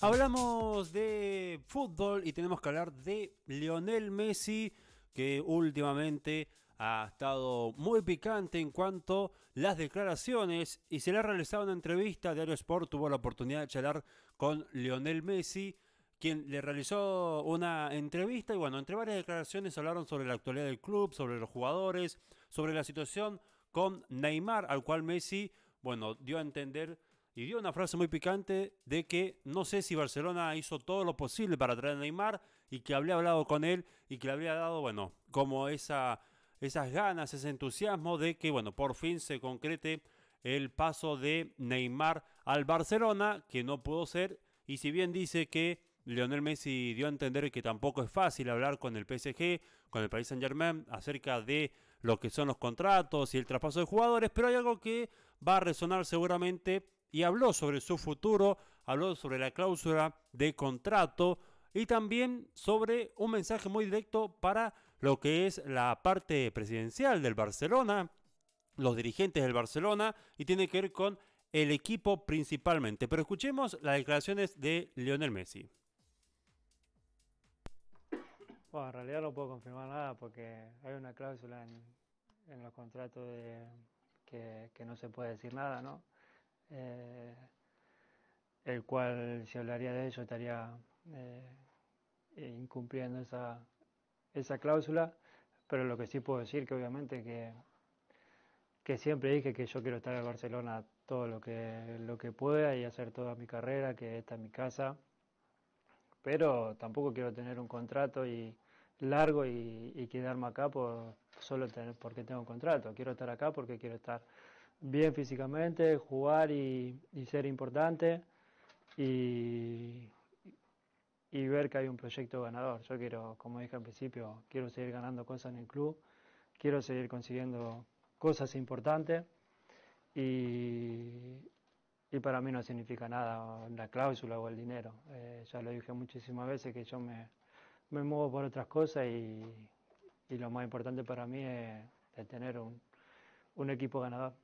Hablamos de fútbol y tenemos que hablar de Lionel Messi, que últimamente ha estado muy picante en cuanto a las declaraciones y se le ha realizado una entrevista. De Sport tuvo la oportunidad de charlar con Lionel Messi, quien le realizó una entrevista y bueno, entre varias declaraciones hablaron sobre la actualidad del club, sobre los jugadores, sobre la situación con Neymar, al cual Messi, bueno, dio a entender y dio una frase muy picante de que no sé si Barcelona hizo todo lo posible para traer a Neymar y que habría hablado con él y que le habría dado, bueno, como esa, esas ganas, ese entusiasmo de que, bueno, por fin se concrete el paso de Neymar al Barcelona, que no pudo ser, y si bien dice que Lionel Messi dio a entender que tampoco es fácil hablar con el PSG, con el Paris Saint Germain, acerca de lo que son los contratos y el traspaso de jugadores, pero hay algo que va a resonar seguramente y habló sobre su futuro, habló sobre la cláusula de contrato y también sobre un mensaje muy directo para lo que es la parte presidencial del Barcelona, los dirigentes del Barcelona y tiene que ver con el equipo principalmente. Pero escuchemos las declaraciones de Lionel Messi. Bueno, en realidad no puedo confirmar nada porque hay una cláusula en, los contratos de, que, no se puede decir nada, ¿no? eh, el cual si hablaría de ello estaría eh, eh, incumpliendo esa, esa cláusula, pero lo que sí puedo decir que obviamente que, que siempre dije que yo quiero estar en Barcelona todo lo que, lo que pueda y hacer toda mi carrera, que esta es mi casa, pero tampoco quiero tener un contrato y largo y, y quedarme acá por solo tener, porque tengo un contrato, quiero estar acá porque quiero estar bien físicamente, jugar y, ser importante y, ver que hay un proyecto ganador. Yo quiero, como dije al principio, quiero seguir ganando cosas en el club, quiero seguir consiguiendo cosas importantes y, para mí no significa nada la cláusula o el dinero. Eh, ya lo dije muchísimas veces que yo me, me muevo por otras cosas y, lo más importante para mí es, tener un equipo ganador.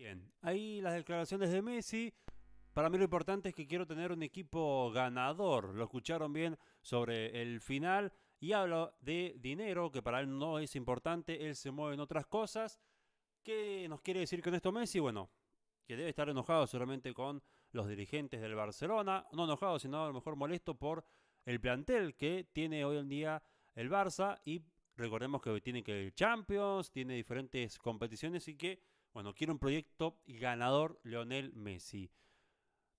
Bien, ahí las declaraciones de Messi. Para mí lo importante es que quiero tener un equipo ganador. Lo escucharon bien sobre el final y hablo de dinero, que para él no es importante, él se mueve en otras cosas. ¿Qué nos quiere decir con esto Messi? Bueno, que debe estar enojado solamente con los dirigentes del Barcelona. No enojado, sino a lo mejor molesto por el plantel que tiene hoy en día el Barça. Y recordemos que hoy tiene que ir Champions, tiene diferentes competiciones y que bueno, quiero un proyecto ganador Leonel Messi.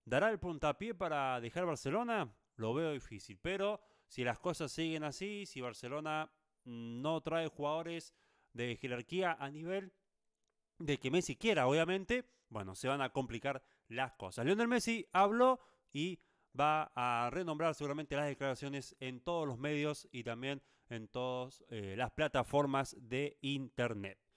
¿Dará el puntapié para dejar Barcelona? Lo veo difícil, pero si las cosas siguen así, si Barcelona mm, no trae jugadores de jerarquía a nivel de que Messi quiera, obviamente, bueno, se van a complicar las cosas. Lionel Messi habló y va a renombrar seguramente las declaraciones en todos los medios y también en todas eh, las plataformas de Internet.